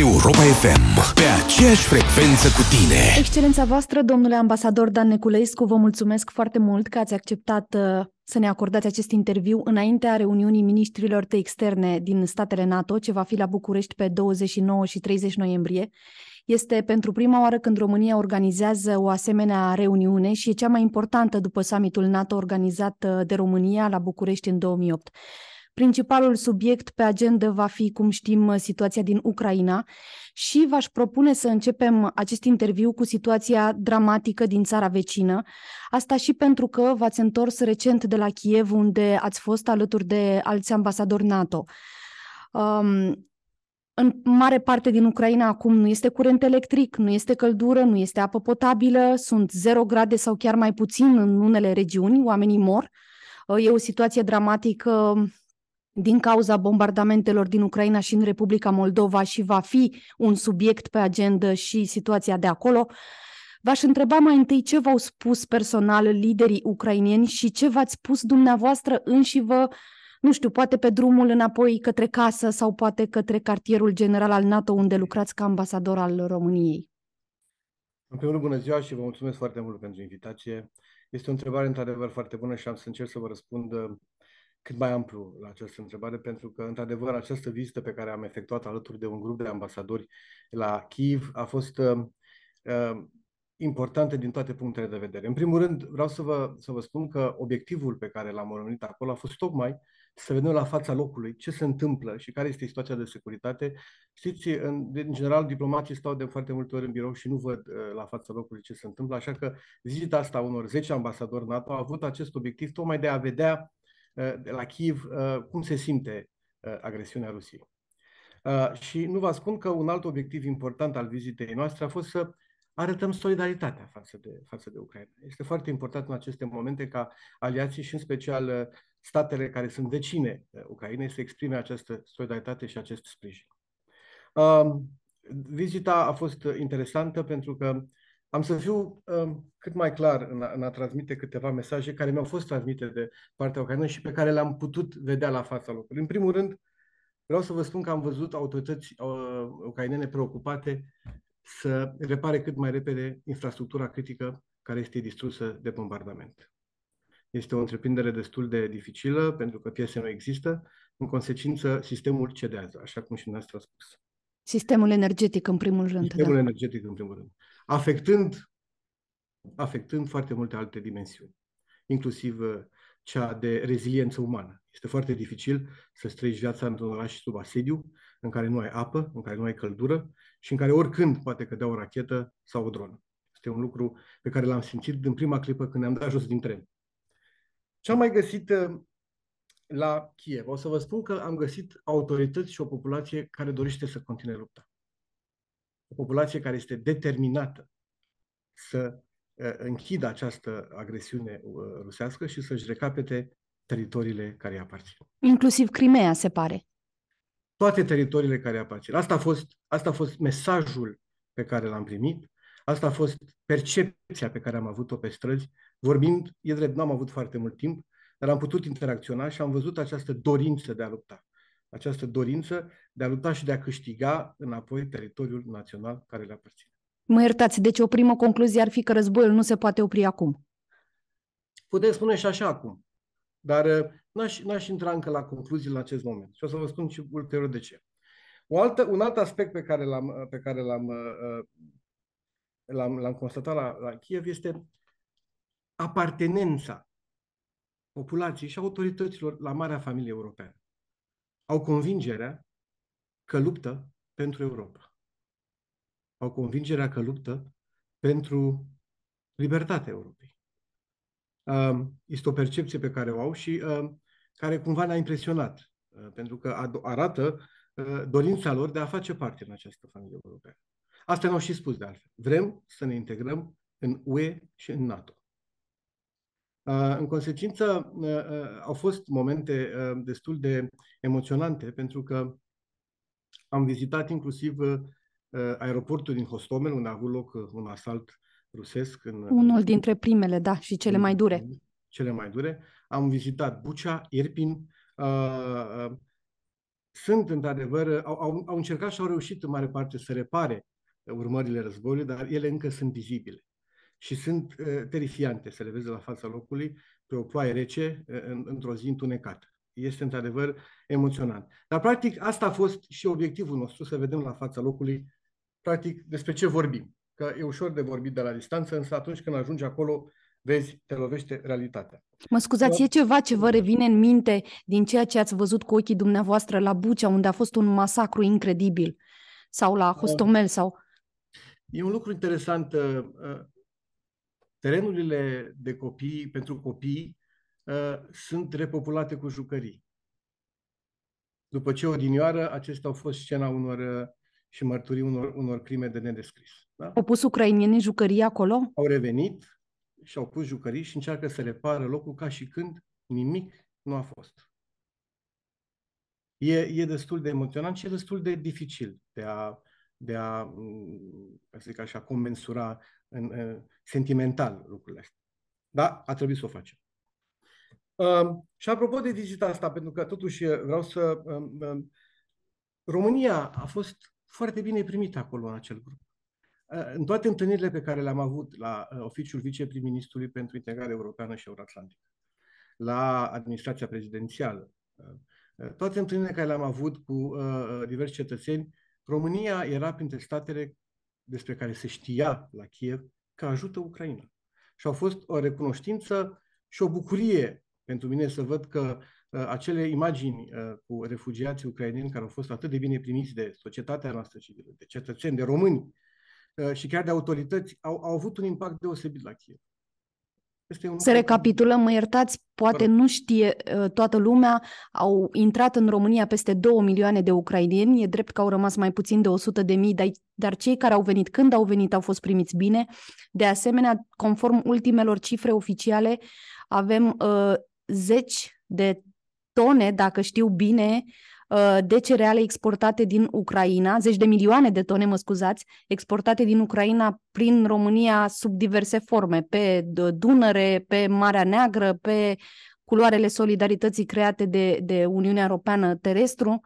Europa FM, pe aceeași frecvență cu tine. Excelența voastră, domnule ambasador Dan Neculescu, vă mulțumesc foarte mult că ați acceptat uh, să ne acordați acest interviu înaintea reuniunii ministrilor de externe din statele NATO, ce va fi la București pe 29 și 30 noiembrie. Este pentru prima oară când România organizează o asemenea reuniune și e cea mai importantă după summitul NATO organizat uh, de România la București în 2008. Principalul subiect pe agenda va fi, cum știm, situația din Ucraina și v-aș propune să începem acest interviu cu situația dramatică din țara vecină. Asta și pentru că v-ați întors recent de la Kiev, unde ați fost alături de alți ambasadori NATO. Um, în mare parte din Ucraina acum nu este curent electric, nu este căldură, nu este apă potabilă, sunt 0 grade sau chiar mai puțin în unele regiuni, oamenii mor. E o situație dramatică din cauza bombardamentelor din Ucraina și în Republica Moldova și va fi un subiect pe agenda și situația de acolo. V-aș întreba mai întâi ce v-au spus personal liderii ucrainieni și ce v-ați spus dumneavoastră înși vă, nu știu, poate pe drumul înapoi către casă sau poate către cartierul general al NATO unde lucrați ca ambasador al României. În primul rând, bună ziua și vă mulțumesc foarte mult pentru invitație. Este o întrebare într-adevăr foarte bună și am să încerc să vă răspund cât mai amplu la această întrebare, pentru că, într-adevăr, această vizită pe care am efectuat alături de un grup de ambasadori la Kiev a fost uh, uh, importantă din toate punctele de vedere. În primul rând, vreau să vă, să vă spun că obiectivul pe care l-am urmărit acolo a fost tocmai să vedem la fața locului ce se întâmplă și care este situația de securitate. Știți, în, în general, diplomații stau de foarte multe ori în birou și nu văd uh, la fața locului ce se întâmplă, așa că vizita asta unor 10 ambasadori NATO a avut acest obiectiv tocmai de a vedea Uh, de la Kiev uh, cum se simte uh, agresiunea Rusiei. Și nu vă spun că un alt obiectiv important al vizitei noastre a fost să arătăm solidaritatea față de, față de Ucraina. Este foarte important în aceste momente ca aliații și în special statele care sunt vecine Ucrainei să exprime această solidaritate și acest sprijin. Um, vizita a fost interesantă pentru că am să fiu um, cât mai clar în a, în a transmite câteva mesaje care mi-au fost transmite de partea ucraineană și pe care le-am putut vedea la fața locului. În primul rând, vreau să vă spun că am văzut autorități uh, ucrainene preocupate să repare cât mai repede infrastructura critică care este distrusă de bombardament. Este o întreprindere destul de dificilă pentru că piese nu există. În consecință, sistemul cedează, așa cum și dumneavoastră a spus. Sistemul energetic, în primul rând. Da. Sistemul da. energetic, în primul rând afectând, afectând foarte multe alte dimensiuni, inclusiv uh, cea de reziliență umană. Este foarte dificil să străiești viața într-un oraș sub asediu, în care nu ai apă, în care nu ai căldură și în care oricând poate cădea o rachetă sau o dronă. Este un lucru pe care l-am simțit din prima clipă când ne-am dat jos din tren. Ce am mai găsit uh, la Kiev? O să vă spun că am găsit autorități și o populație care dorește să continue lupta o populație care este determinată să uh, închidă această agresiune uh, rusească și să-și recapete teritoriile care îi aparțin. Inclusiv Crimea, se pare. Toate teritoriile care îi aparțin. Asta a, fost, asta a fost mesajul pe care l-am primit, asta a fost percepția pe care am avut-o pe străzi. Vorbind, e drept, n-am avut foarte mult timp, dar am putut interacționa și am văzut această dorință de a lupta această dorință de a lupta și de a câștiga înapoi teritoriul național care le aparține. Mă iertați, deci o primă concluzie ar fi că războiul nu se poate opri acum. Puteți spune și așa acum, dar uh, n-aș, n-aș intra încă la concluzii la acest moment și o să vă spun și ulterior de ce. O altă, un alt aspect pe care l-am, uh, pe care l-am, uh, l-am, l-am constatat la, la Kiev este apartenența populației și autorităților la marea familie europeană au convingerea că luptă pentru Europa. Au convingerea că luptă pentru libertatea Europei. Um, este o percepție pe care o au și um, care cumva ne-a impresionat, uh, pentru că arată uh, dorința lor de a face parte în această familie europeană. Asta ne-au și spus de altfel. Vrem să ne integrăm în UE și în NATO. În consecință, au fost momente destul de emoționante, pentru că am vizitat inclusiv aeroportul din Hostomel, unde a avut loc un asalt rusesc. În... Unul dintre primele, da, și cele mai dure. Cele mai dure. Am vizitat Bucea, Irpin. Sunt, într-adevăr, au, au, au încercat și au reușit în mare parte să repare urmările războiului, dar ele încă sunt vizibile și sunt uh, terifiante să le vezi de la fața locului pe o ploaie rece uh, într-o zi întunecată. Este într-adevăr emoționant. Dar practic asta a fost și obiectivul nostru, să vedem la fața locului practic despre ce vorbim. Că e ușor de vorbit de la distanță, însă atunci când ajungi acolo, vezi, te lovește realitatea. Mă scuzați, e ceva ce vă revine în minte din ceea ce ați văzut cu ochii dumneavoastră la Bucea, unde a fost un masacru incredibil, sau la um. Hostomel, sau... E un lucru interesant. Uh, terenurile de copii, pentru copii uh, sunt repopulate cu jucării. După ce odinioară, acestea au fost scena unor uh, și mărturii unor, unor crime de nedescris. Da? Au pus ucrainienii jucării acolo? Au revenit și au pus jucării și încearcă să repară locul ca și când nimic nu a fost. E, e destul de emoționant și e destul de dificil de a, de a mm, să zic așa, mensura în, în, sentimental lucrurile astea. Da, a trebuit să o facem. Uh, și apropo de vizita asta, pentru că totuși uh, vreau să... Uh, uh, România a fost foarte bine primită acolo în acel grup. Uh, în toate întâlnirile pe care le-am avut la uh, oficiul viceprim-ministrului pentru integrare europeană și euroatlantică, la administrația prezidențială, toate întâlnirile care le-am avut cu diversi cetățeni, România era printre statele despre care se știa la Kiev că ajută Ucraina. Și a fost o recunoștință și o bucurie pentru mine să văd că uh, acele imagini uh, cu refugiații ucraineni care au fost atât de bine primiți de societatea noastră de, de cetățeni, de români uh, și chiar de autorități, au, au avut un impact deosebit la Kiev. Să recapitulăm, mă iertați, poate nu știe uh, toată lumea, au intrat în România peste 2 milioane de ucrainieni, e drept că au rămas mai puțin de 100 de mii, dar, dar cei care au venit, când au venit, au fost primiți bine. De asemenea, conform ultimelor cifre oficiale, avem uh, zeci de tone, dacă știu bine, Uh, de cereale exportate din Ucraina, zeci de milioane de tone, mă scuzați, exportate din Ucraina prin România sub diverse forme, pe Dunăre, pe Marea Neagră, pe culoarele solidarității create de, de Uniunea Europeană terestru.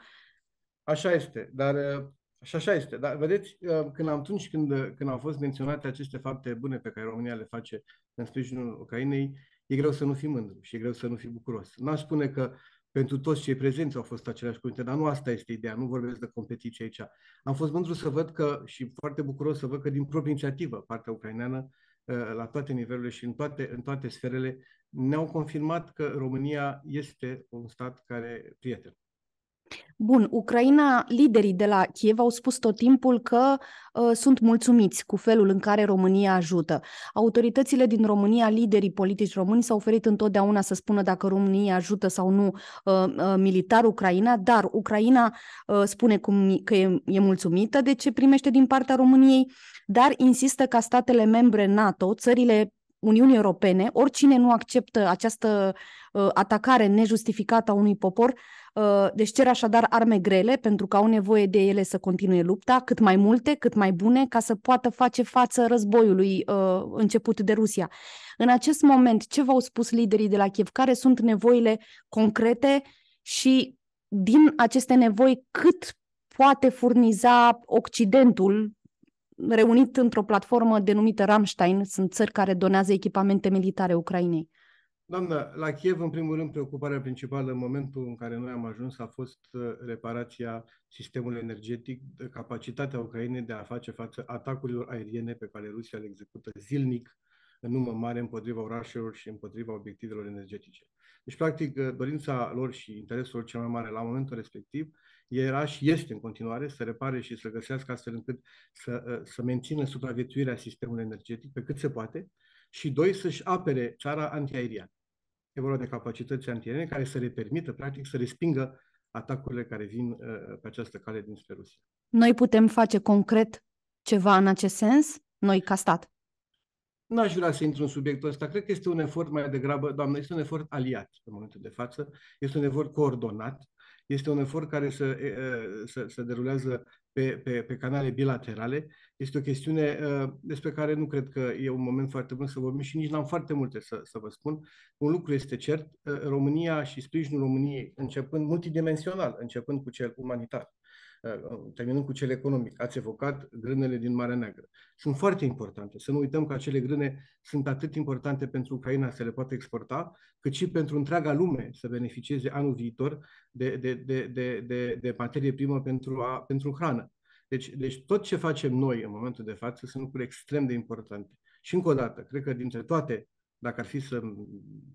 Așa este, dar uh, și așa este. Dar vedeți, uh, când am, atunci când, când au fost menționate aceste fapte bune pe care România le face în sprijinul Ucrainei, e greu să nu fii mândru și e greu să nu fii bucuros. N-aș spune că pentru toți cei prezenți au fost aceleași cuvinte, dar nu asta este ideea, nu vorbesc de competiție aici. Am fost mândru să văd că și foarte bucuros să văd că din proprie inițiativă partea ucraineană ă, la toate nivelurile și în toate, în toate sferele, ne-au confirmat că România este un stat care prieten. Bun, Ucraina, liderii de la Kiev au spus tot timpul că uh, sunt mulțumiți cu felul în care România ajută. Autoritățile din România, liderii politici români s-au oferit întotdeauna să spună dacă România ajută sau nu uh, uh, militar Ucraina, dar Ucraina uh, spune cum, că e, e mulțumită de ce primește din partea României, dar insistă ca statele membre NATO, țările Uniunii Europene, oricine nu acceptă această uh, atacare nejustificată a unui popor, uh, deci cer așadar arme grele pentru că au nevoie de ele să continue lupta, cât mai multe, cât mai bune, ca să poată face față războiului uh, început de Rusia. În acest moment, ce v-au spus liderii de la Kiev? Care sunt nevoile concrete și din aceste nevoi cât poate furniza Occidentul reunit într-o platformă denumită Ramstein. Sunt țări care donează echipamente militare Ucrainei. Doamnă, la Kiev, în primul rând, preocuparea principală în momentul în care noi am ajuns a fost uh, reparația sistemului energetic, uh, capacitatea Ucrainei de a face față atacurilor aeriene pe care Rusia le execută zilnic în număr mare împotriva orașelor și împotriva obiectivelor energetice. Deci, practic, uh, dorința lor și interesul cel mai mare la momentul respectiv era și este în continuare să repare și să găsească astfel încât să, ă, să mențină supraviețuirea sistemului energetic pe cât se poate și, doi, să-și apere țara antiaeriană. E vorba de capacități antiaeriene care să le permită, practic, să respingă atacurile care vin uh, pe această cale dinspre Rusia. Noi putem face concret ceva în acest sens, noi ca stat? N-aș vrea să intru în subiectul ăsta. Cred că este un efort mai degrabă, doamnă, este un efort aliat în momentul de față, este un efort coordonat este un efort care se, se, se derulează pe, pe, pe canale bilaterale. Este o chestiune despre care nu cred că e un moment foarte bun să vorbim și nici n-am foarte multe să, să vă spun. Un lucru este cert, România și sprijinul României, începând multidimensional, începând cu cel umanitar, terminând cu cel economic, ați evocat grânele din Marea Neagră. Sunt foarte importante. Să nu uităm că acele grâne sunt atât importante pentru Ucraina să le poată exporta, cât și pentru întreaga lume să beneficieze anul viitor de, de, de, de, de, de materie primă pentru, a, pentru hrană. Deci, deci tot ce facem noi în momentul de față sunt lucruri extrem de importante. Și încă o dată, cred că dintre toate dacă ar fi să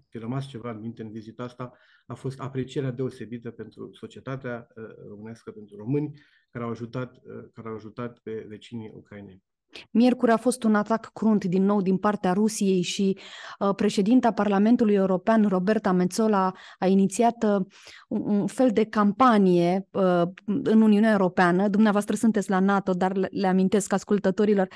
fi rămas ceva în minte în vizita asta, a fost aprecierea deosebită pentru societatea uh, românească, pentru români, care au ajutat, uh, care au ajutat pe vecinii Ucrainei. Miercuri a fost un atac crunt din nou din partea Rusiei și uh, președinta Parlamentului European, Roberta Metzola, a inițiat uh, un fel de campanie uh, în Uniunea Europeană. Dumneavoastră sunteți la NATO, dar le amintesc ascultătorilor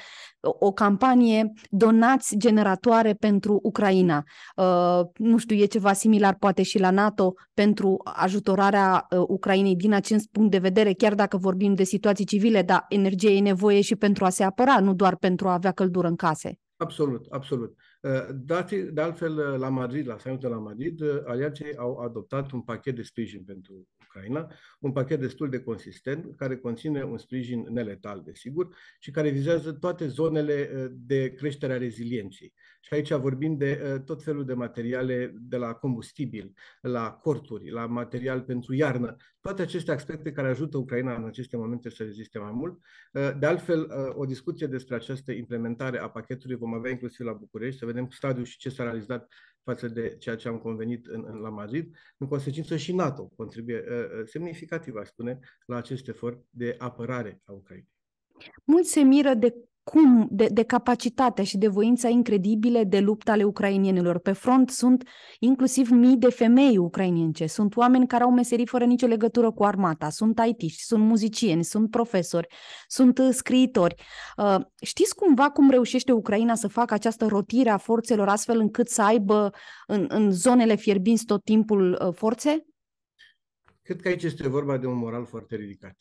o campanie donați generatoare pentru Ucraina. Uh, nu știu, e ceva similar poate și la NATO pentru ajutorarea uh, Ucrainei din acest punct de vedere, chiar dacă vorbim de situații civile, dar energie e nevoie și pentru a se apăra, nu doar pentru a avea căldură în case. Absolut, absolut. Ă, Dați, de altfel, la Madrid, la de la Madrid, ă, aliații au adoptat un pachet de sprijin pentru Ucraina, un pachet destul de consistent, care conține un sprijin neletal, desigur, și care vizează toate zonele ă, de creștere a rezilienței. Și aici vorbim de uh, tot felul de materiale, de la combustibil, la corturi, la material pentru iarnă, toate aceste aspecte care ajută Ucraina în aceste momente să reziste mai mult. Uh, de altfel, uh, o discuție despre această implementare a pachetului vom avea inclusiv la București, să vedem stadiul și ce s-a realizat față de ceea ce am convenit în, în, la Madrid. În consecință și NATO contribuie semnificativ, aș spune, la acest efort de apărare a Ucrainei. Mulți se miră de cum, de, de capacitatea și de voința incredibile de luptă ale ucrainienilor. Pe front sunt inclusiv mii de femei ucrainience, sunt oameni care au meserii fără nicio legătură cu armata, sunt aitiști, sunt muzicieni, sunt profesori, sunt uh, scriitori. Uh, știți cumva cum reușește Ucraina să facă această rotire a forțelor astfel încât să aibă în, în zonele fierbinți tot timpul uh, forțe? Cred că aici este vorba de un moral foarte ridicat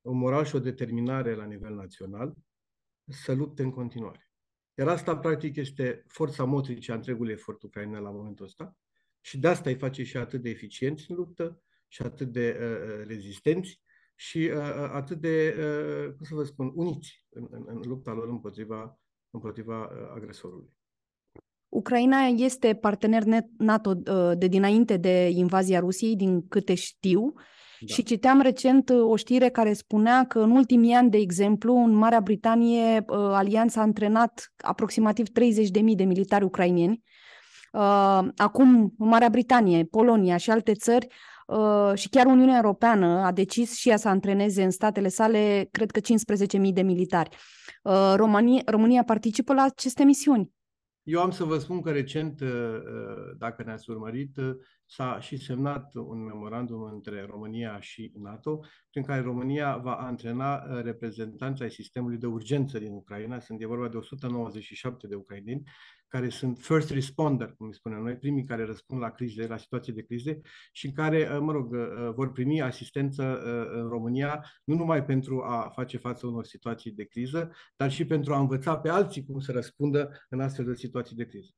un moral și o determinare la nivel național să lupte în continuare. Iar asta, practic, este forța motrice a întregului efort ucrainean la momentul ăsta și de asta îi face și atât de eficienți în luptă și atât de uh, uh rezistenți și uh, uh, atât de, uh, cum să vă spun, uniți în, în, în lupta lor împotriva, împotriva uh, agresorului. Ucraina este partener NATO uh, de dinainte de invazia Rusiei, din câte știu. Uh, da. Și citeam recent uh, o știre care spunea că în ultimii ani, de exemplu, în Marea Britanie, uh, Alianța a antrenat aproximativ 30.000 de militari ucrainieni. Uh, acum, în Marea Britanie, Polonia și alte țări și chiar Uniunea Europeană a decis și ea să antreneze în statele sale, cred că 15.000 de militari. România, România participă la aceste misiuni. Eu am să vă spun că recent, uh, uh, dacă ne-ați urmărit, uh, s-a și semnat un memorandum între România și NATO, prin care România va antrena reprezentanța ai sistemului de urgență din Ucraina. Sunt de vorba de 197 de ucraineni care sunt first responder, cum spunem noi, primii care răspund la crize, la situații de crize și care, uh, mă rog, uh, uh, vor primi asistență în România, nu numai pentru a face față unor situații de criză, dar și pentru a învăța pe alții cum să răspundă în astfel de situații de criză.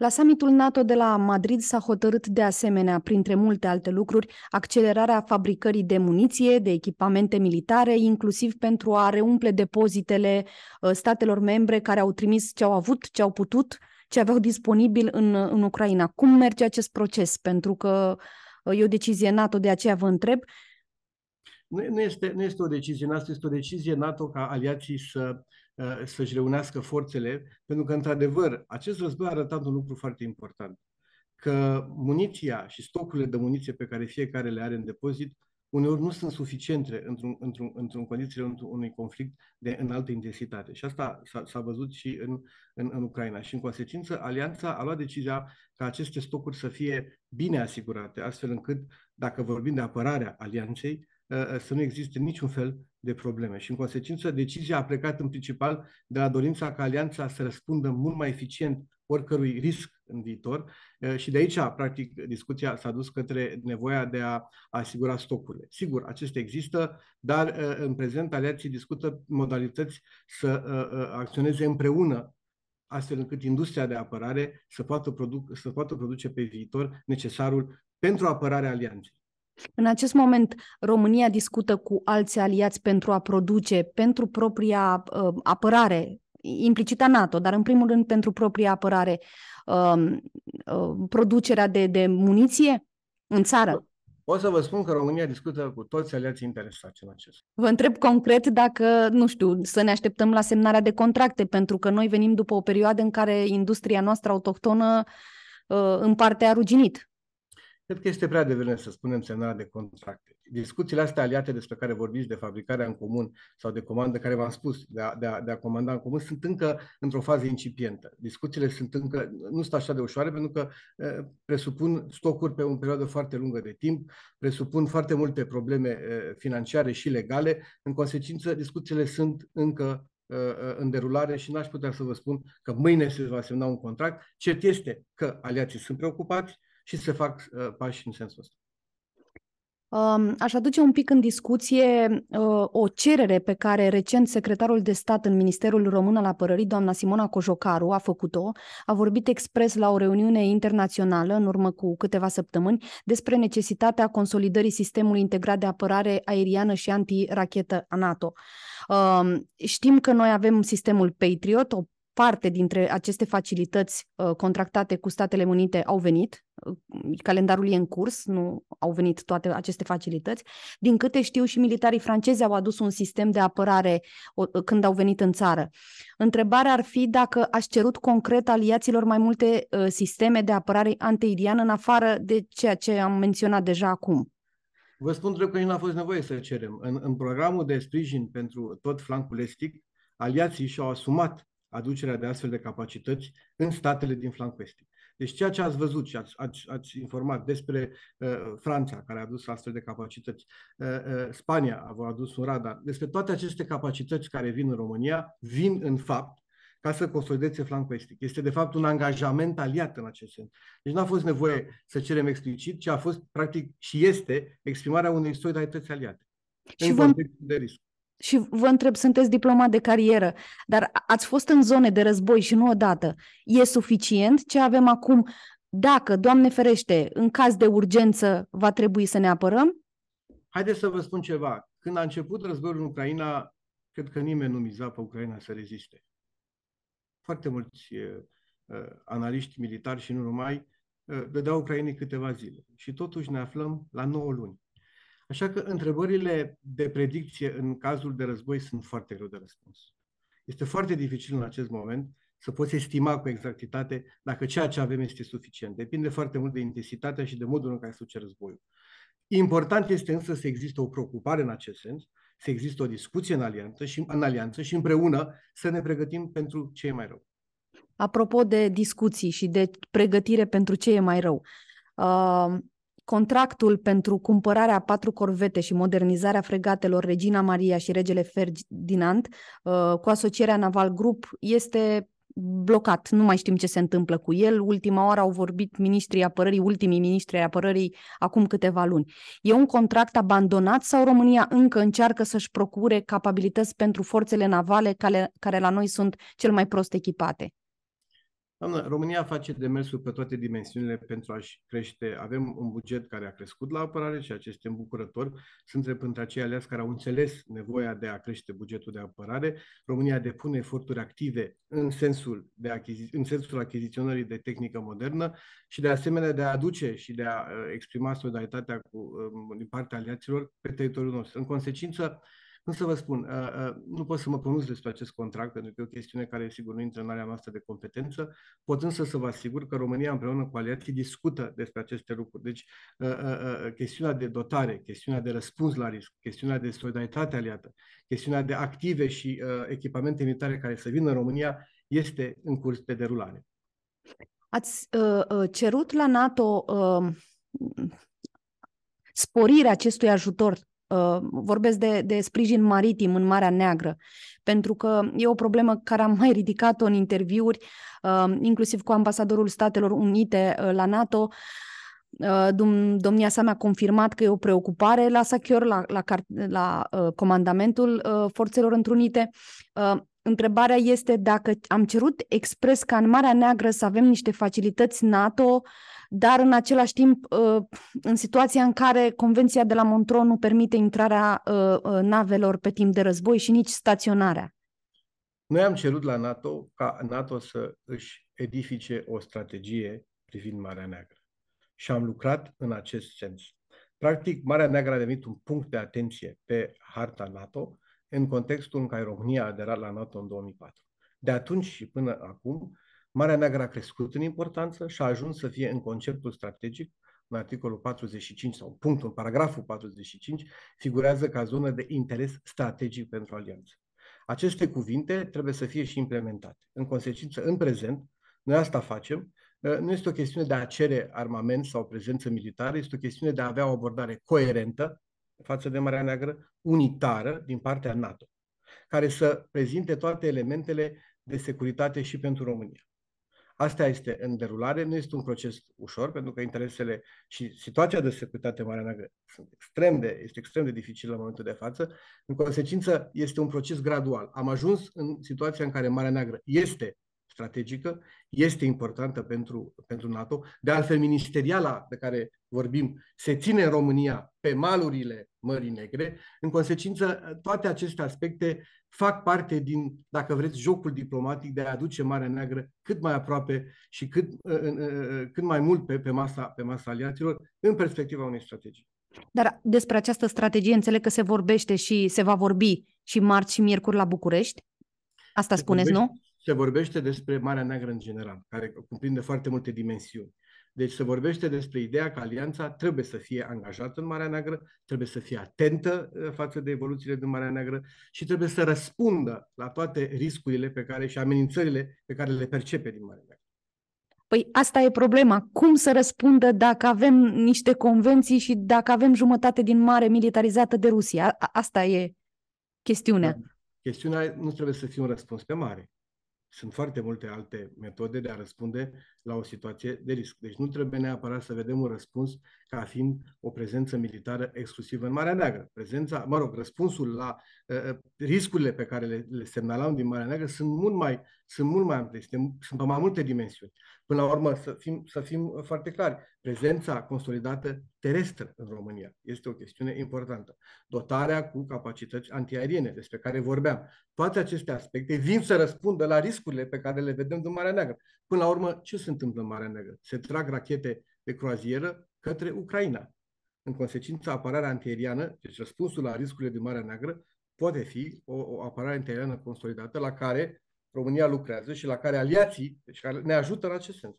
La summitul NATO de la Madrid s-a hotărât de asemenea, printre multe alte lucruri, accelerarea fabricării de muniție, de echipamente militare, inclusiv pentru a reumple depozitele uh, statelor membre care au trimis ce au avut, ce au putut, ce aveau disponibil în, uh, în Ucraina. Cum merge acest proces? Pentru că uh, e o decizie NATO, de aceea vă întreb. Nu, nu, este, nu este o decizie NATO, este o decizie NATO ca aliații să uh, Uh, să-și reunească forțele, pentru că, într-adevăr, acest război a arătat un lucru foarte important, că muniția și stocurile de muniție pe care fiecare le are în depozit uneori nu sunt suficiente într-un, într-un, într-un condițiile unui conflict de înaltă intensitate. Și asta s-a, văzut și în, în, în Ucraina. Și în consecință, alianța a luat decizia ca aceste stocuri să fie bine asigurate, astfel încât, dacă vorbim de apărarea alianței, Ă, ă, să nu existe niciun fel de probleme. Și, în consecință, decizia a plecat în principal de la dorința ca alianța să răspundă mult mai eficient oricărui risc în viitor ă, și de aici, practic, discuția s-a dus către nevoia de a asigura stocurile. Sigur, acestea există, dar în prezent aliații discută modalități să acționeze împreună astfel încât industria de apărare să poată, produc, să poată produce pe viitor necesarul pentru apărarea alianței. În acest moment, România discută cu alți aliați pentru a produce, pentru propria uh, apărare, implicita NATO, dar în primul rând pentru propria apărare, uh, uh, producerea de, de muniție în țară? O să vă spun că România discută cu toți aliații interesați în acest. Vă întreb concret dacă, nu știu, să ne așteptăm la semnarea de contracte, pentru că noi venim după o perioadă în care industria noastră autohtonă uh, în parte a ruginit. Cred că este prea devreme să spunem semnarea de contracte. Discuțiile astea aliate despre care vorbiți, de fabricarea în comun sau de comandă, care v-am spus, de a, de, a, de a comanda în comun, sunt încă într-o fază incipientă. Discuțiile sunt încă, nu sunt așa de ușoare, pentru că eh, presupun stocuri pe o perioadă foarte lungă de timp, presupun foarte multe probleme eh, financiare și legale. În consecință, discuțiile sunt încă în derulare și n-aș putea să vă spun că mâine se va semna un contract. Cert este că aliații sunt preocupați, și să fac uh, pași în sensul ăsta. Um, aș aduce un pic în discuție uh, o cerere pe care recent secretarul de stat în Ministerul Român al Apărării, doamna Simona Cojocaru, a făcut-o. A vorbit expres la o reuniune internațională în urmă cu câteva săptămâni despre necesitatea consolidării sistemului integrat de apărare aeriană și antirachetă a NATO. Um, știm că noi avem sistemul Patriot, o parte dintre aceste facilități uh, contractate cu Statele Unite au venit, uh, calendarul e în curs, nu au venit toate aceste facilități. Din câte știu și militarii francezi au adus un sistem de apărare uh, când au venit în țară. Întrebarea ar fi dacă aș cerut concret aliaților mai multe sisteme de apărare antiiriană în afară de ceea ce am menționat deja acum. Vă spun că nu a fost nevoie să cerem. În, în programul de sprijin pentru tot flancul estic, aliații și-au asumat aducerea de astfel de capacități în statele din flanc estic. Deci ceea ce ați văzut și ați, ați, ați informat despre uh, Franța, care a adus astfel de capacități, uh, uh, Spania a adus un radar, despre toate aceste capacități care vin în România, vin în fapt ca să consolideze flancul estic. Este, de fapt, un angajament aliat în acest sens. Deci nu a fost nevoie să cerem explicit, ci a fost, practic, și este exprimarea unei solidarități aliate. Și în vom... contextul de risc și vă întreb, sunteți diplomat de carieră, dar ați fost în zone de război și nu odată. E suficient ce avem acum dacă, Doamne ferește, în caz de urgență va trebui să ne apărăm? Haideți să vă spun ceva. Când a început războiul în Ucraina, cred că nimeni nu miza pe Ucraina să reziste. Foarte mulți uh, analiști militari și nu numai uh, dădeau Ucrainei câteva zile. Și totuși ne aflăm la 9 luni Așa că întrebările de predicție în cazul de război sunt foarte greu de răspuns. Este foarte dificil în acest moment să poți estima cu exactitate dacă ceea ce avem este suficient. Depinde foarte mult de intensitatea și de modul în care se duce războiul. Important este însă să există o preocupare în acest sens, să există o discuție în alianță și, în alianță și împreună să ne pregătim pentru ce e mai rău. Apropo de discuții și de pregătire pentru ce e mai rău, uh, Contractul pentru cumpărarea a patru corvete și modernizarea fregatelor Regina Maria și Regele Ferdinand uh, cu asocierea Naval Group este blocat. Nu mai știm ce se întâmplă cu el. Ultima oară au vorbit ministrii apărării, ultimii ministri ai apărării, acum câteva luni. E un contract abandonat sau România încă încearcă să-și procure capabilități pentru forțele navale care, care la noi sunt cel mai prost echipate? Doamnă, România face demersuri pe toate dimensiunile pentru a-și crește. Avem un buget care a crescut la apărare, și acest este îmbucurător. Suntem printre acei aleați care au înțeles nevoia de a crește bugetul de apărare. România depune eforturi active în sensul, de achizi- în sensul achiziționării de tehnică modernă și de asemenea de a aduce și de a uh, exprima solidaritatea cu, um, din partea aliaților pe teritoriul nostru. În consecință, cum să vă spun, ă, ă, nu pot să mă pronunț despre acest contract, pentru că e o chestiune care, sigur, nu intră în area noastră de competență, pot însă să vă asigur că România, împreună cu aliații, discută despre aceste lucruri. Deci, ă, chestiunea de dotare, chestiunea de răspuns la risc, chestiunea de solidaritate aliată, chestiunea de active și echipamente militare care să vină în România, este în curs de derulare. Ați uh, cerut la NATO uh, sporirea acestui ajutor Uh, vorbesc de, de sprijin maritim în Marea Neagră, pentru că e o problemă care am mai ridicat-o în interviuri, uh, inclusiv cu ambasadorul Statelor Unite uh, la NATO. Domnia sa mi-a confirmat că e o preocupare la Sachior, la, la, la comandamentul Forțelor Întrunite. Întrebarea este dacă am cerut expres ca în Marea Neagră să avem niște facilități NATO uh, dar în același timp, uh, în situația în care Convenția de la Montreux nu permite intrarea uh, uh, navelor pe timp de război și nici staționarea. Noi am cerut la NATO ca NATO să își edifice o strategie privind Marea Neagră și am lucrat în acest sens. Practic, Marea Neagră a devenit un punct de atenție pe harta NATO în contextul în care România a aderat la NATO în 2004. De atunci și până acum, Marea Neagră a crescut în importanță și a ajuns să fie în conceptul strategic, în articolul 45 sau punctul, în paragraful 45, figurează ca zonă de interes strategic pentru alianță. Aceste cuvinte trebuie să fie și implementate. În consecință, în prezent, noi asta facem, uh, nu este o chestiune de a cere armament sau prezență militară, este o chestiune de a avea o abordare coerentă față de Marea Neagră, unitară din partea NATO, care să prezinte toate elementele de securitate și pentru România. Asta este în derulare, nu este un proces ușor, pentru că interesele și situația de securitate mare Neagră sunt extrem de, este extrem de dificilă în momentul de față. În consecință, este un proces gradual. Am ajuns în situația în care Marea Neagră este strategică, este importantă pentru, pentru NATO. De altfel, ministeriala de care vorbim se ține în România pe malurile Mării Negre. În consecință, toate aceste aspecte fac parte din, dacă vreți, jocul diplomatic de a aduce Marea Neagră cât mai aproape și cât, ă, ă, cât mai mult pe, pe, masa, pe masa aliaților în perspectiva unei strategii. Dar despre această strategie înțeleg că se vorbește și se va vorbi și marți și miercuri la București? Asta se spuneți, vorbește, nu? se vorbește despre Marea Neagră în general, care cuprinde foarte multe dimensiuni. Deci se vorbește despre ideea că alianța trebuie să fie angajată în Marea Neagră, trebuie să fie atentă eh, față de evoluțiile din Marea Neagră și trebuie să răspundă la toate riscurile pe care și amenințările pe care le percepe din Marea Neagră. Păi asta e problema. Cum să răspundă dacă avem niște convenții și dacă avem jumătate din mare militarizată de Rusia? A- asta e chestiunea. Da. Chestiunea nu trebuie să fie un răspuns pe mare sunt foarte multe alte metode de a răspunde la o situație de risc. Deci nu trebuie neapărat să vedem un răspuns ca fiind o prezență militară exclusivă în Marea Neagră. Prezența, mă rog, răspunsul la uh, uh riscurile pe care le, le semnalam din Marea Neagră sunt mult mai sunt mult mai ample, sunt, sunt pe mai multe dimensiuni. Până la urmă, să fim, să fim uh, foarte clari, prezența consolidată terestră în România este o chestiune importantă. Dotarea cu capacități antiaeriene, despre care vorbeam. Toate aceste aspecte vin să răspundă la riscurile pe care le vedem din Marea Neagră. Până la urmă, ce se întâmplă în Marea Neagră? Se trag rachete de croazieră către Ucraina. În consecință, apărarea antiaeriană, deci răspunsul la riscurile din Marea Neagră, poate fi o, o apărare antiaeriană consolidată la care România lucrează și la care aliații, deci care ne ajută în acest sens.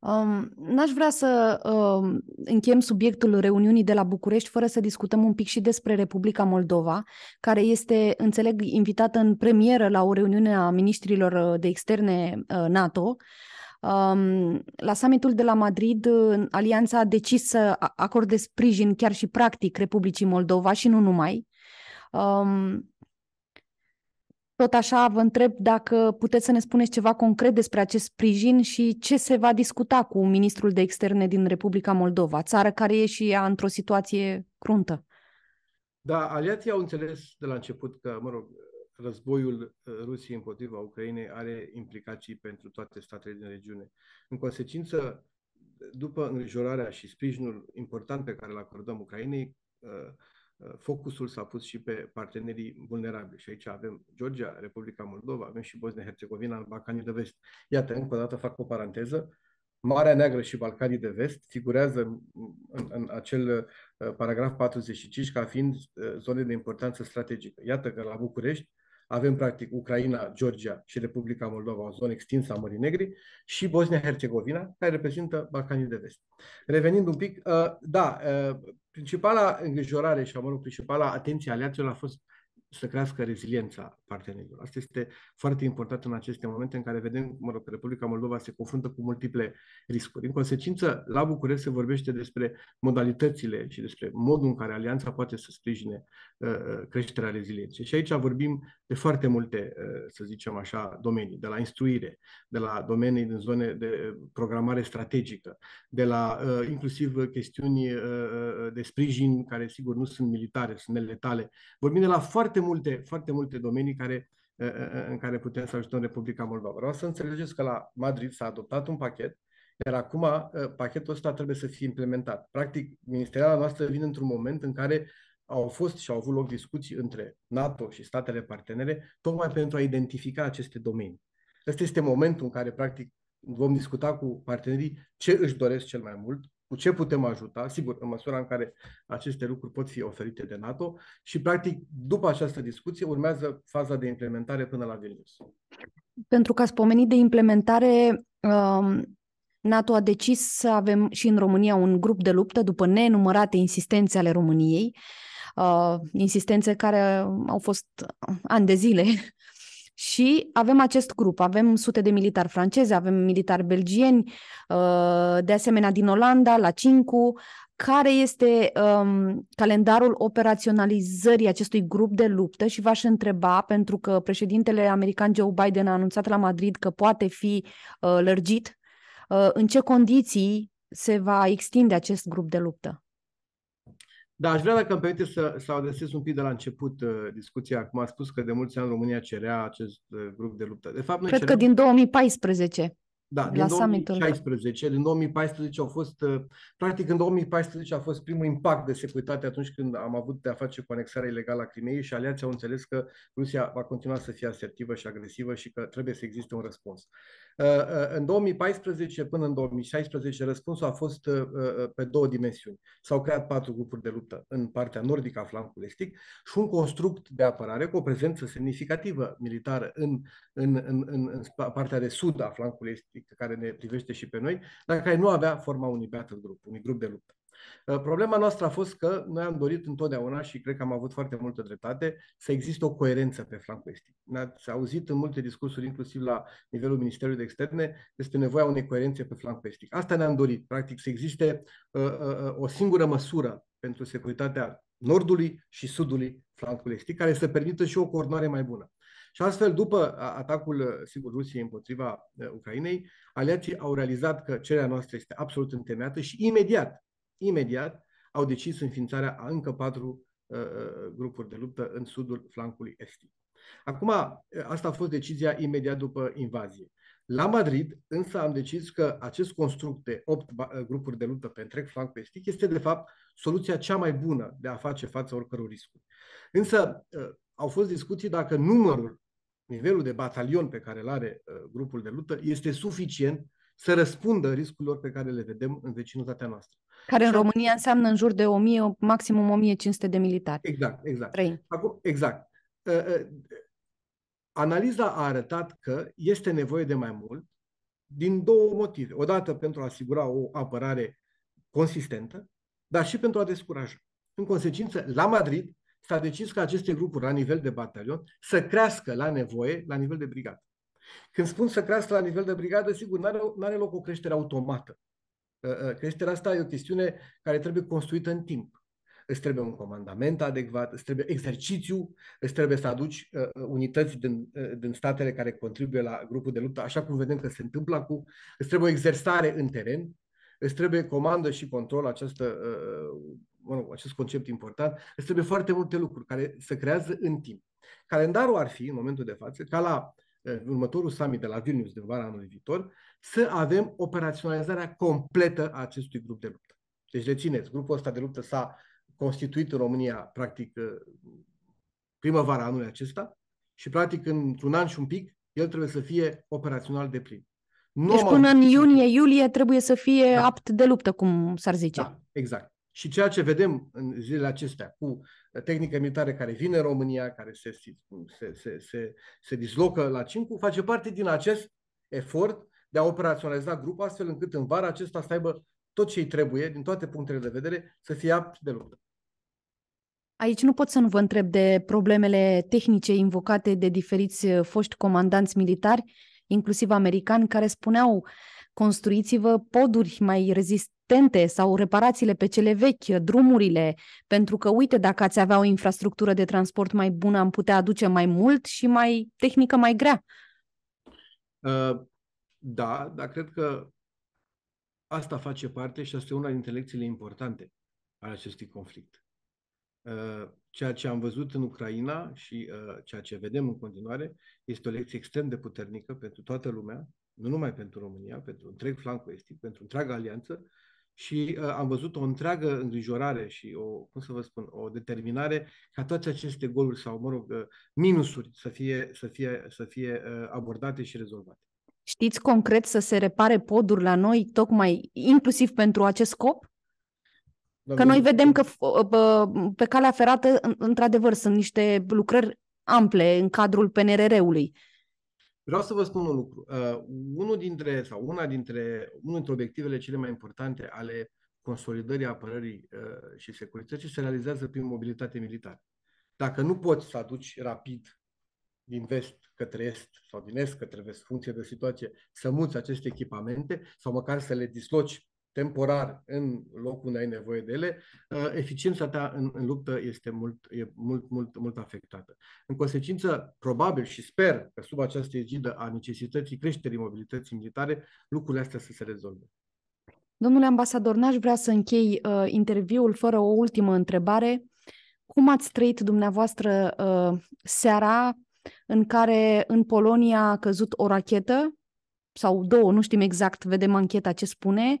Um, n-aș vrea să um, încheiem subiectul reuniunii de la București fără să discutăm un pic și despre Republica Moldova, care este, înțeleg, invitată în premieră la o reuniune a ministrilor uh, de externe uh, NATO. Um, la summitul de la Madrid, uh, Alianța a decis să acorde sprijin chiar și practic Republicii Moldova și nu numai. Um, tot așa vă întreb dacă puteți să ne spuneți ceva concret despre acest sprijin și ce se va discuta cu ministrul de externe din Republica Moldova, țară care e și ea într-o situație cruntă. Da, aliații au înțeles de la început că, mă rog, războiul uh, Rusiei împotriva Ucrainei are implicații pentru toate statele din regiune. În consecință, după îngrijorarea și sprijinul important pe care îl acordăm Ucrainei, uh, focusul s-a pus și pe partenerii vulnerabili. Și aici avem Georgia, Republica Moldova, avem și Bosnia-Herzegovina, Balcanii de Vest. Iată, încă o dată fac o paranteză. Marea Neagră și Balcanii de Vest figurează în, în acel uh, paragraf 45 ca fiind uh, zone de importanță strategică. Iată că la București avem, practic, Ucraina, Georgia și Republica Moldova, o zonă extinsă a Mării Negri, și Bosnia-Herzegovina, care reprezintă Balcanii de Vest. Revenind un pic, uh, da, uh, principala îngrijorare și, mă rog, principala atenție aliaților a fost să crească reziliența partenerilor. Asta este foarte important în aceste momente în care vedem, mă rog, Republica Moldova se confruntă cu multiple riscuri. În consecință, la București se vorbește despre modalitățile și despre modul în care alianța poate să sprijine uh, uh, creșterea rezilienței. Și aici vorbim de foarte multe, uh, să zicem așa, domenii, de la instruire, de la domenii din zone de programare strategică, de la uh, inclusiv chestiuni uh, uh, de sprijin care, sigur, nu sunt militare, sunt neletale. Vorbim de la foarte foarte multe, foarte multe domenii care, în care putem să ajutăm Republica Moldova. Vreau să înțelegeți că la Madrid s-a adoptat un pachet, iar acum pachetul ăsta trebuie să fie implementat. Practic, ministeriala noastră vine într-un moment în care au fost și au avut loc discuții între NATO și statele partenere, tocmai pentru a identifica aceste domenii. Ăsta este momentul în care, practic, vom discuta cu partenerii ce își doresc cel mai mult, cu ce putem ajuta, sigur, în măsura în care aceste lucruri pot fi oferite de NATO și, practic, după această discuție urmează faza de implementare până la Vilnius. Pentru că ați pomenit de implementare, um, NATO a decis să avem și în România un grup de luptă după nenumărate insistențe ale României, uh, insistențe care au fost ani de zile și avem acest grup, avem sute de militari francezi, avem militari belgieni, uh, de asemenea din Olanda, la Cincu, care este um, calendarul operaționalizării acestui grup de luptă și v-aș întreba, pentru că președintele american Joe Biden a anunțat la Madrid că poate fi uh, lărgit, uh, în ce condiții se va extinde acest grup de luptă? Da, aș vrea, dacă îmi permite, să, să adresez un pic de la început uh, discuția. Cum a spus că de mulți ani România cerea acest uh, grup de luptă. De fapt, noi Cred ceream... că din 2014. Da, la din 2016, din 2014 au fost, uh, practic în 2014 a fost primul impact de securitate atunci când am avut de-a face cu anexarea ilegală a Crimeei și aliații au înțeles că Rusia va continua să fie asertivă și agresivă și că trebuie să existe un răspuns. Uh, uh, în 2014 până în 2016 răspunsul a fost pe două dimensiuni. S-au creat patru grupuri de luptă în partea nordică a flancului estic și un construct de apărare cu o prezență semnificativă militară în, în, în, în, în partea de sud a flancului estic practic, care ne privește și pe noi, dar care nu avea forma unui battle group, unui grup de luptă. Uh, problema noastră a fost că noi am dorit întotdeauna și cred că am avut foarte multă dreptate să existe o coerență pe flancul estic. Ne-ați auzit în multe discursuri, inclusiv la nivelul Ministerului de Externe, despre nevoia unei coerențe pe flancul estic. Asta ne-am dorit, practic, să existe uh, uh, uh o singură măsură pentru securitatea nordului și sudului flancului estic, care să permită și o coordonare mai bună. Și astfel, după atacul uh, sigur Rusiei împotriva uh, Ucrainei, aliații au realizat că cererea noastră este absolut întemeiată și imediat, imediat, au decis înființarea a încă patru uh, uh grupuri de luptă în sudul flancului estic. Acum, asta a fost decizia imediat după invazie. La Madrid, însă, am decis că acest construct de opt grupuri de luptă pe întreg flancul estic este, de fapt, soluția cea mai bună de a face față oricăror riscuri. Însă, au fost discuții dacă numărul nivelul de batalion pe care îl are uh, grupul de luptă este suficient să răspundă riscurilor pe care le vedem în vecinătatea noastră. Care în România înseamnă în jur de 1000, maximum 1500 de militari. Exact, exact. Trei. Acum, exact. Uh, uh, analiza a arătat că este nevoie de mai mult din două motive. Odată pentru a asigura o apărare consistentă, dar și pentru a descuraja. În consecință, la Madrid, s-a decis ca aceste grupuri la nivel de batalion să crească la nevoie la nivel de brigadă. Când spun să crească la nivel de brigadă, sigur, nu are loc o creștere automată. Ă, ă, creșterea asta e o chestiune care trebuie construită în timp. Îți trebuie un comandament adecvat, îți trebuie exercițiu, îți trebuie să aduci ă, unități din, din statele care contribuie la grupul de luptă, așa cum vedem că se întâmplă acum, îți trebuie o exersare în teren, îți trebuie comandă și control, această, uh, uh, mă rog, acest concept important, îți trebuie foarte multe lucruri care se creează în timp. Calendarul ar fi, în momentul de față, ca la uh, următorul summit de la Vilnius din vara anului viitor, să avem operaționalizarea completă a acestui grup de luptă. Deci rețineți, grupul ăsta de luptă s-a constituit în România, practic, primăvara anului acesta și, practic, într-un an și un pic, el trebuie să fie operațional de plin. Nu deci până în iunie-iulie trebuie să fie da. apt de luptă, cum s-ar zice. Da, exact. Și ceea ce vedem în zilele acestea cu tehnică militară care vine în România, care se, se, se, se, se dislocă la Cincu, face parte din acest efort de a operaționaliza grupul astfel încât în vara acesta să aibă tot ce îi trebuie, din toate punctele de vedere, să fie apt de luptă. Aici nu pot să nu vă întreb de problemele tehnice invocate de diferiți uh, foști comandanți militari inclusiv americani, care spuneau construiți-vă poduri mai rezistente sau reparațiile pe cele vechi, drumurile, pentru că, uite, dacă ați avea o infrastructură de transport mai bună, am putea aduce mai mult și mai tehnică mai grea. Ă, da, dar cred că asta face parte și asta e una dintre lecțiile importante ale acestui conflict. Ă, ceea ce am văzut în Ucraina și uh, ceea ce vedem în continuare este o lecție extrem de puternică pentru toată lumea, nu numai pentru România, pentru întreg flancul estic, pentru întreaga alianță și uh, am văzut o întreagă îngrijorare și o, cum să vă spun, o determinare ca toate aceste goluri sau, mă rog, uh, minusuri să fie, să fie, să fie uh, abordate și rezolvate. Știți concret să se repare poduri la noi, tocmai inclusiv pentru acest scop? Că noi vedem că pe calea ferată, într-adevăr, sunt niște lucrări ample în cadrul PNRR-ului. Vreau să vă spun un lucru. Uh, unul dintre, sau una dintre, unul dintre obiectivele cele mai importante ale consolidării apărării uh, și securității se realizează prin mobilitate militară. Dacă nu poți să aduci rapid din vest către est sau din est către vest, funcție de situație, să muți aceste echipamente sau măcar să le disloci temporar în locul unde ai nevoie de ele, uh, eficiența ta în, în luptă este mult, e mult, mult, mult afectată. În consecință, probabil și sper că sub această egidă a necesității creșterii mobilității militare, lucrurile astea să se rezolve. Domnule ambasador, n-aș vrea să închei uh, interviul fără o ultimă întrebare. Cum ați trăit dumneavoastră uh, seara în care în Polonia a căzut o rachetă sau două, nu știm exact, vedem ancheta ce spune, uh,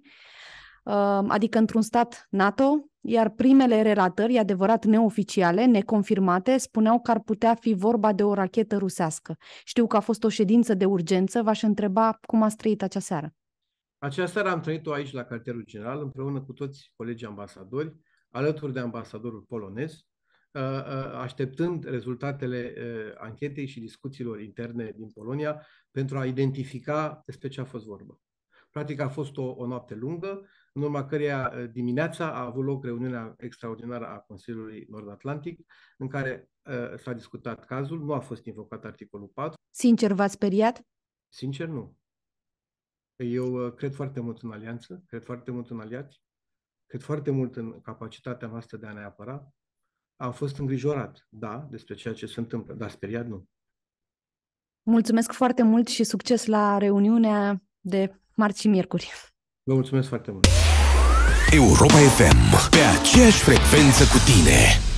adică într-un stat NATO, iar primele relatări, adevărat neoficiale, neconfirmate, spuneau că ar putea fi vorba de o rachetă rusească. Știu că a fost o ședință de urgență, v-aș întreba cum ați trăit acea seară. Acea seară am trăit-o aici, la cartierul general, împreună cu toți colegii ambasadori, alături de ambasadorul polonez, așteptând rezultatele anchetei și discuțiilor interne din Polonia pentru a identifica despre ce a fost vorba. Practic a fost o, o noapte lungă în urma căreia ă, dimineața a avut loc reuniunea extraordinară a Consiliului Nord-Atlantic, în care uh, s-a discutat cazul, nu a fost invocat articolul 4. Sincer, v-ați speriat? Sincer, nu. Eu uh, cred foarte mult în alianță, cred foarte mult în aliați, cred foarte mult în capacitatea noastră de a ne apăra. Am fost îngrijorat, da, despre ceea ce se întâmplă, dar speriat nu. Mulțumesc foarte mult și succes la reuniunea de marți și miercuri. Vă mulțumesc foarte mult! Europa FM, pe aceeași frecvență cu tine!